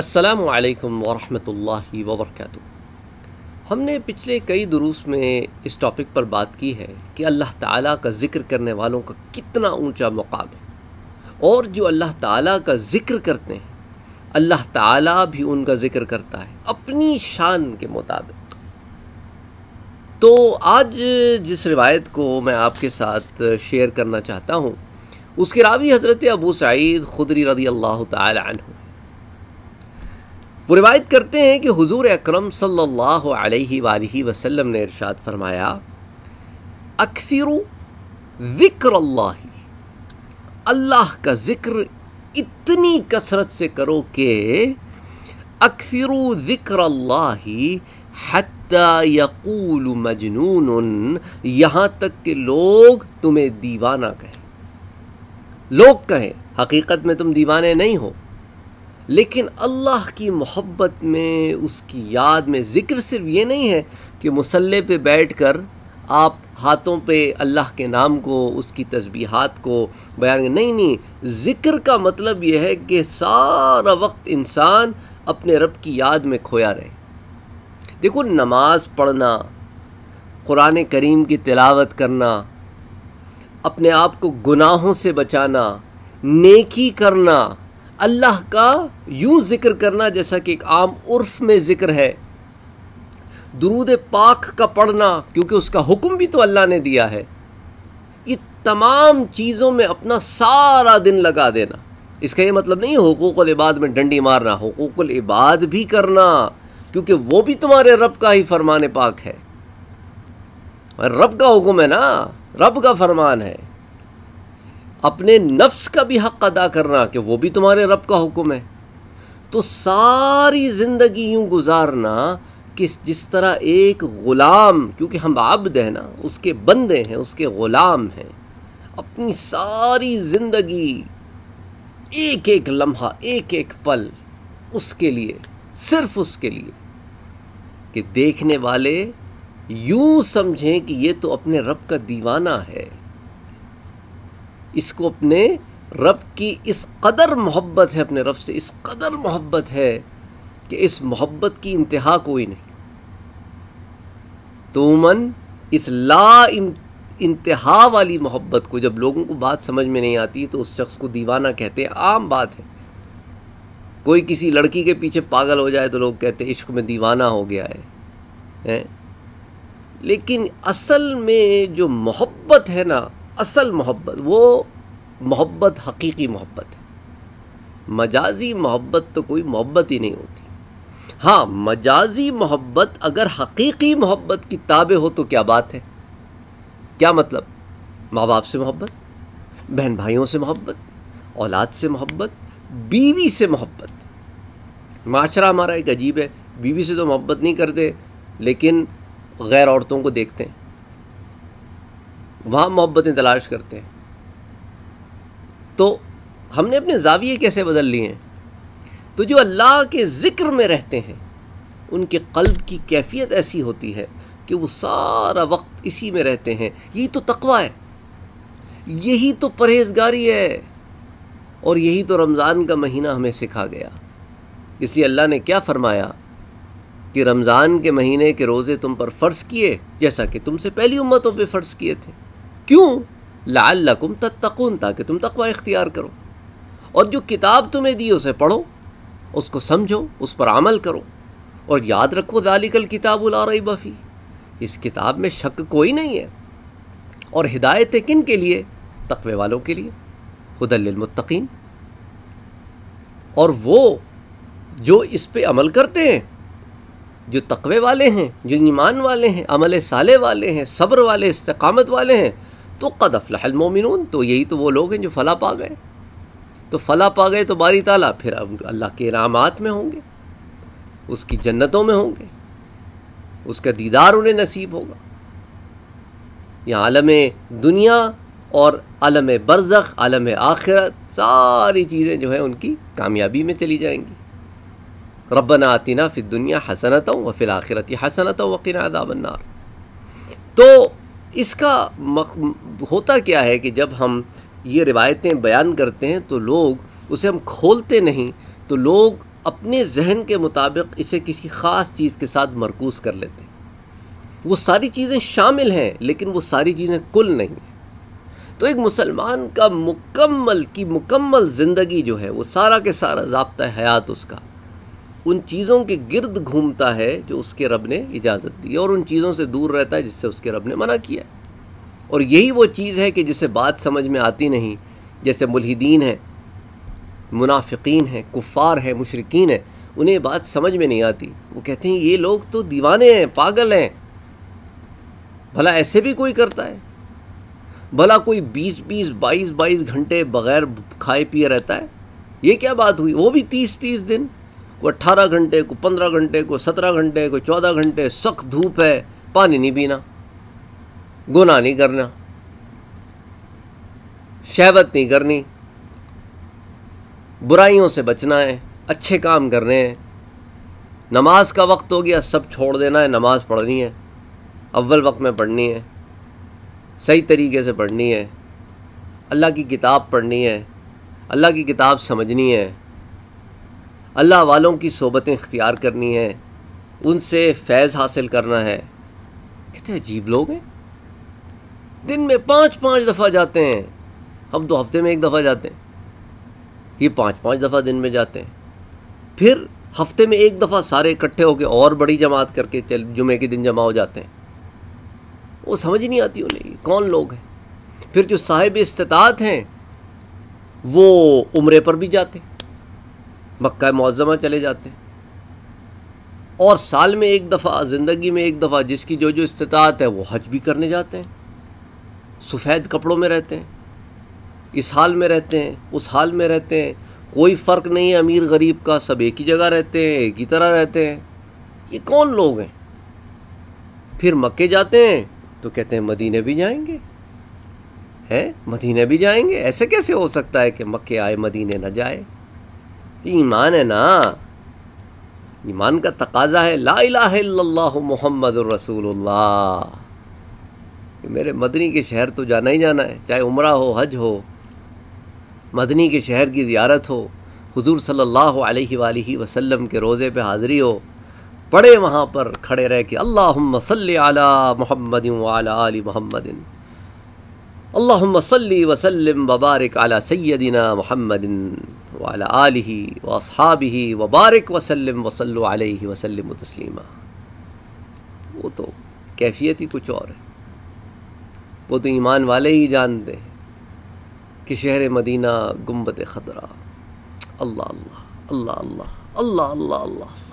असलकम वरहि वबरक हमने पिछले कई दुरूस में इस टॉपिक पर बात की है कि अल्लाह ताला का ज़िक्र करने वालों का कितना ऊंचा मुकाम है और जो अल्लाह ताला का ज़िक्र करते हैं अल्लाह ताला भी उनका ज़िक्र करता है अपनी शान के मुताबिक तो आज जिस रिवायत को मैं आपके साथ शेयर करना चाहता हूँ उसके रावी हज़रत अबू सईद खुदरी रजी अल्लाह तन वो रिवायत करते हैं कि हुजूर अकरम सल्लल्लाहु अलैहि अलैहि वसल्लम ने इरशाद फरमाया अक्सर ज़िक्र अल्लाह अल्लाह का ज़िक्र इतनी कसरत से करो कि अक्सर ज़िक्र अल्लाह हत्ता यकूल मजनून यहाँ तक के लोग तुम्हें दीवाना कहें लोग कहें हकीकत में तुम दीवाने नहीं हो लेकिन अल्लाह की मोहब्बत में उसकी याद में ज़िक्र सिर्फ ये नहीं है कि मसल्ले पे बैठ कर आप हाथों पे अल्लाह के नाम को उसकी तस्बीहात को बयान नहीं नहीं ज़िक्र का मतलब यह है कि सारा वक्त इंसान अपने रब की याद में खोया रहे देखो नमाज पढ़ना क़ुरान करीम की तिलावत करना अपने आप को गुनाहों से बचाना नेकी करना अल्लाह का यूँ ज़िक्र करना जैसा कि एक आम उर्फ में ज़िक्र है दरूद पाक का पढ़ना क्योंकि उसका हुक्म भी तो अल्लाह ने दिया है ये तमाम चीज़ों में अपना सारा दिन लगा देना इसका ये मतलब नहीं हकूक़ल इबाद में डंडी मारना हकूक़ल इबाद भी करना क्योंकि वो भी तुम्हारे रब का ही फरमान पाक है रब का हुक्म है ना रब का फरमान है अपने नफ्स का भी हक अदा करना कि वो भी तुम्हारे रब का हुक्म है तो सारी ज़िंदगी यूँ गुजारना कि जिस तरह एक ग़ुलाम क्योंकि हम आबद हैं ना उसके बंदे हैं उसके ग़ुलाम हैं अपनी सारी ज़िंदगी एक एक लम्हा एक एक पल उसके लिए सिर्फ उसके लिए कि देखने वाले यूं समझें कि ये तो अपने रब का दीवाना है इसको अपने रब की इस कदर मोहब्बत है अपने रब से इस कदर मोहब्बत है कि इस मोहब्बत की इंतहा कोई नहीं तो इस ला इंतहा वाली मोहब्बत को जब लोगों को बात समझ में नहीं आती तो उस शख्स को दीवाना कहते हैं आम बात है कोई किसी लड़की के पीछे पागल हो जाए तो लोग कहते हैं इश्क में दीवाना हो गया है, है? लेकिन असल में जो मोहब्बत है ना असल मोहब्बत वो मोहब्बत हकीकी मोहब्बत है मजाजी मोहब्बत तो कोई मोहब्बत ही नहीं होती हाँ मजाजी मोहब्बत अगर हकीकी मोहब्बत की ताबे हो तो क्या बात है क्या मतलब माँ बाप से मोहब्बत बहन भाइयों से मोहब्बत औलाद से मोहब्बत बीवी से मोहब्बत माशरा हमारा एक अजीब है बीवी से तो मोहब्बत नहीं करते लेकिन गैर औरतों को देखते हैं वहाँ मोहब्बतें तलाश करते हैं तो हमने अपने जाविये कैसे बदल लिए हैं तो जो अल्लाह के ज़िक्र में रहते हैं उनके कल्ब की कैफियत ऐसी होती है कि वो सारा वक्त इसी में रहते हैं यही तो तकवा है यही तो परहेजगारी है और यही तो रमज़ान का महीना हमें सिखा गया इसलिए अल्लाह ने क्या फरमाया कि रमज़ान के महीने के रोज़े तुम पर फ़र्ज़ किए जैसा कि तुमसे पहली उम्मतों पे फ़र्ज़ किए थे क्यों लाल लकुम तत्तकून ताकि तुम तकवा इख्तियार करो और जो किताब तुम्हें दी उसे पढ़ो उसको समझो उस पर अमल करो और याद रखो दालिकल किताब उला रही बफ़ी इस किताब में शक कोई नहीं है और हिदायत है किन के लिए तकवे वालों के लिए हदलमतकीन और वो जो इस पे अमल करते हैं जो तकवे वाले हैं जो ईमान वाले हैं अमल साले वाले हैं सब्र वाले इस्तकामत वाले हैं तो कद अफलाहल मोमिनून तो यही तो वो लोग हैं जो फला पा गए तो फला पा गए तो बारी ताला फिर अब अल्लाह के इनामात में होंगे उसकी जन्नतों में होंगे उसका दीदार उन्हें नसीब होगा यहाँ आलम दुनिया और आलम बरज़ आलम आखिरत सारी चीज़ें जो हैं उनकी कामयाबी में चली जाएंगी रबना आतिना फिर दुनिया हसनत व फिल आखिरत हसनत वकीन आदाबन्नार तो इसका मक, होता क्या है कि जब हम ये रिवायतें बयान करते हैं तो लोग उसे हम खोलते नहीं तो लोग अपने जहन के मुताबिक इसे किसी ख़ास चीज़ के साथ मरकूज़ कर लेते हैं वो सारी चीज़ें शामिल हैं लेकिन वो सारी चीज़ें कुल नहीं हैं तो एक मुसलमान का मुकम्मल की मुकम्मल ज़िंदगी जो है वो सारा के सारा जबता हयात उसका उन चीज़ों के गिर्द घूमता है जो उसके रब ने इजाज़त दी है और उन चीज़ों से दूर रहता है जिससे उसके रब ने मना किया है और यही वो चीज़ है कि जिसे बात समझ में आती नहीं जैसे मुलहिदीन है मुनाफिकीन है कुफ़ार हैं मुशरकिन है उन्हें बात समझ में नहीं आती वो कहते हैं ये लोग तो दीवाने हैं पागल हैं भला ऐसे भी कोई करता है भला कोई बीस बीस बाईस बाईस घंटे बगैर खाए पिए रहता है ये क्या बात हुई वो भी तीस तीस दिन को अट्ठारह घंटे को पंद्रह घंटे को सत्रह घंटे को चौदह घंटे सख्त धूप है पानी नहीं पीना गुनाह नहीं करना शहबत नहीं करनी बुराइयों से बचना है अच्छे काम करने हैं नमाज का वक्त हो गया सब छोड़ देना है नमाज पढ़नी है अव्वल वक्त में पढ़नी है सही तरीके से पढ़नी है अल्लाह की किताब पढ़नी है अल्लाह की किताब समझनी है अल्लाह वालों की सोबतें इख्तियार करनी है उनसे फैज़ हासिल करना है कितने अजीब लोग हैं दिन में पाँच पाँच दफ़ा जाते हैं हम तो हफ्ते में एक दफ़ा जाते हैं ये पाँच पाँच दफ़ा दिन में जाते हैं फिर हफ्ते में एक दफ़ा सारे इकट्ठे होकर और बड़ी जमात करके चल जुमे के दिन जमा हो जाते हैं वो समझ नहीं आती उन्हें कौन लोग हैं फिर जो साहिब इस्तात हैं वो उम्रे पर भी जाते हैं मक्का मौजमा चले जाते हैं और साल में एक दफ़ा ज़िंदगी में एक दफ़ा जिसकी जो जो इस्तात है वो हज भी करने जाते हैं सफ़ेद कपड़ों में रहते हैं इस हाल में रहते हैं उस हाल में रहते हैं कोई फ़र्क नहीं है अमीर गरीब का सब एक ही जगह रहते हैं एक ही तरह रहते हैं ये कौन लोग हैं फिर मक्के जाते हैं तो कहते हैं मदीने भी जाएंगे हैं मदीने भी जाएंगे ऐसे कैसे हो सकता है कि मक्के आए मदीने ना जाए ईमान है ना ईमान का तकाजा है ला लाला मोहम्मद रसूलुल्लाह मेरे मदनी के शहर तो जाना ही जाना है चाहे उम्र हो हज हो मदनी के शहर की ज़ियारत हो हुजूर सल्लल्लाहु अलैहि वसल्लम के रोज़े पे हाज़री हो पड़े वहाँ पर खड़े रह के अल्लाह सल्ला मोहम्मद आला अली मोहम्मदिन अल्लाम सल्ली वसलम वबारक अला सैदिना महमद वाला आलि वसहाबी वबारक वसलम वसल वसलम तस्लिमा वो तो कैफियत ही कुछ और है वो तो ईमान वाले ही जानते हैं कि शहर मदीना गुम्बद ख़तरा अल्लाह अल्लाह अल्लाह अल्लाह अल्लाह अल्लाह अल्लाह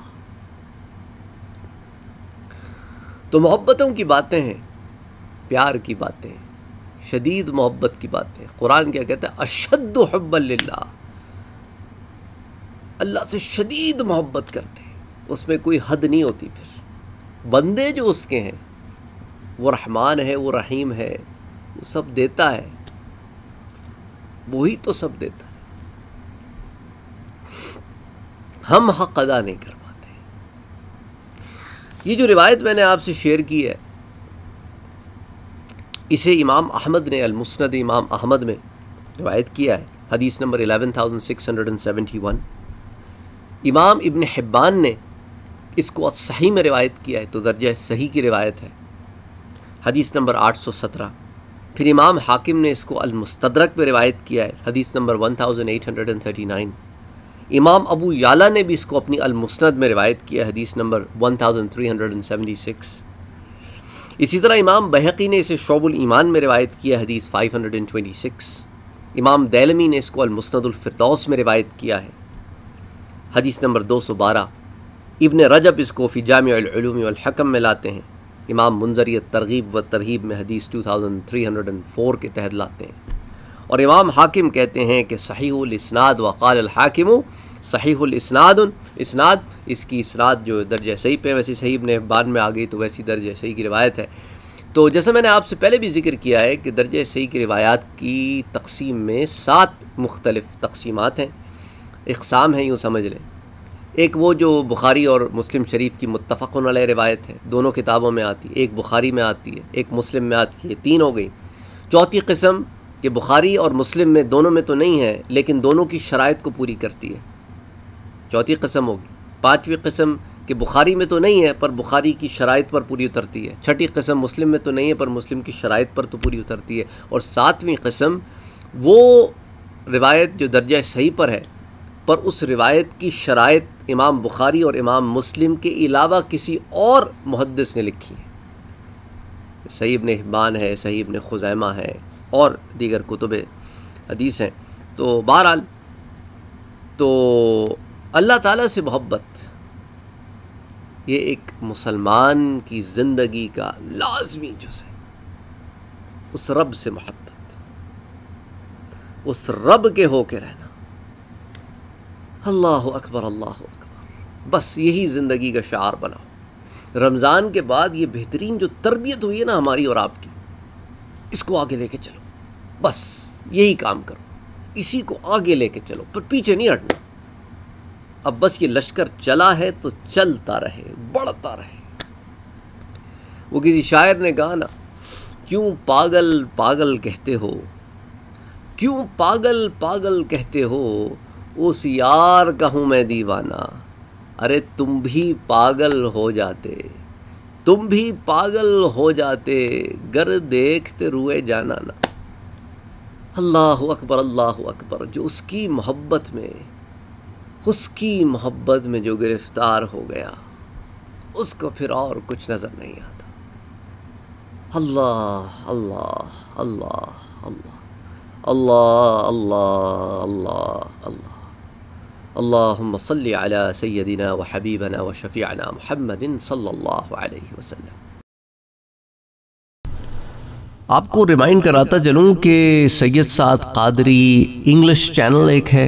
तो मोहब्बतों की बातें हैं प्यार की बातें शदीद मोहब्बत की बात है कुरान क्या कहता है अशद हब्बल्ला अल्लाह से शदीद मोहब्बत करते हैं उसमें कोई हद नहीं होती फिर बंदे जो उसके हैं वो रहमान है वो रहीम है वो सब देता है वही तो सब देता है हम हक अदा नहीं कर पाते ये जो रिवायत मैंने आपसे शेयर की है इसे इमाम अहमद ने अलमुसनद इमाम अहमद में रवायत किया है हदीस नंबर 11,671 इमाम इबन हिब्बान ने इसको सही में रिवायत किया है तो दर्ज सही की रिवायत है हदीस नंबर 817 फिर इमाम हाकिम ने इसको अलमस्तरक में रिवायत किया है हदीस नंबर 1839 इमाम अबू याला ने भी इसको अपनी अलमुसनद में रिवायत किया हदीस नंबर 1376 इसी तरह इमाम बहकी ने इसे शोबुल ईमान में रिवायत किया हदीस 526 इमाम दैलमी ने इसको अलमुस्तफ़रदौस में रिवायत किया है हदीस नंबर 212 इबन रजब इसको फ़ी हकम में लाते हैं इमाम मंजरी तरगीब व तरहीब में हदीस 2304 के तहत लाते हैं और इमाम हाकिम कहते हैं कि सही इसनाद वक़ाल हाकिम सहीहस्नाद इसनाद इसकी इसनाद जो दर्ज सही पे वैसे सही ने बाद में आ गई तो वैसी दर्ज सही की रवायत है तो जैसा मैंने आपसे पहले भी जिक्र किया है कि दर्ज सही की रवायात की तकसीम में सात मुख्तलफ़ तकसीमत हैं इकसाम हैं यूँ समझ लें एक वो जो बुखारी और मुस्लिम शरीफ की मुतफ़क़ वाली रवायत है दोनों किताबों में आती है एक बुखारी में आती है एक मुस्लिम में आती है तीन हो गई चौथी किस्म कि बुखारी और मुस्लिम में दोनों में तो नहीं है लेकिन दोनों की शराइ को पूरी करती है चौथी कस्म होगी पाँचवीं कस्म कि बुखारी में तो नहीं है पर बुखारी की शराइ पर पूरी उतरती है छठी कस्म मुस्लिम में तो नहीं है पर मुस्लिम की शराइ पर तो पूरी उतरती है और सातवीं कस्म वो रिवायत जो दर्ज सही पर है पर उस रिवायत की शराइ इमाम बुखारी और इमाम मुस्लिम के अलावा किसी और मुहदस ने लिखी है सही ने हिबान है सही ने खुजैमा है और दीगर कुतुब हदीस हैं तो बहरहाल तो अल्लाह ताला से मोहब्बत ये एक मुसलमान की ज़िंदगी का लाजमी जुज है उस रब से मोहब्बत उस रब के होके रहना अल्लाह अकबर अल्लाह अकबर बस यही ज़िंदगी का शार बनाओ रमज़ान के बाद ये बेहतरीन जो तरबियत हुई है ना हमारी और आपकी इसको आगे लेके चलो बस यही काम करो इसी को आगे लेके चलो पर पीछे नहीं हटना अब बस ये लश्कर चला है तो चलता रहे बढ़ता रहे वो किसी शायर ने कहा ना क्यों पागल पागल कहते हो क्यों पागल पागल कहते हो उस यार कहूँ मैं दीवाना अरे तुम भी पागल हो जाते तुम भी पागल हो जाते गर देखते रुए जाना ना अल्लाह अकबर अल्लाह अकबर जो उसकी मोहब्बत में उसकी मोहब्बत में जो गिरफ्तार हो गया उसको फिर और कुछ नज़र नहीं आता अल्लाह अल्लाह अल्लाह अल्लाह अल्लाह अल्लाह अल्लाह अल्लाह अल्लाहुम्म सल्लि अला सय्यदिना व हबीबना व शफीअना मुहम्मदिन सल्लल्लाहु अलैहि आपको रिमाइंड कराता चलूँ कि सैयद साद कादरी इंग्लिश चैनल एक है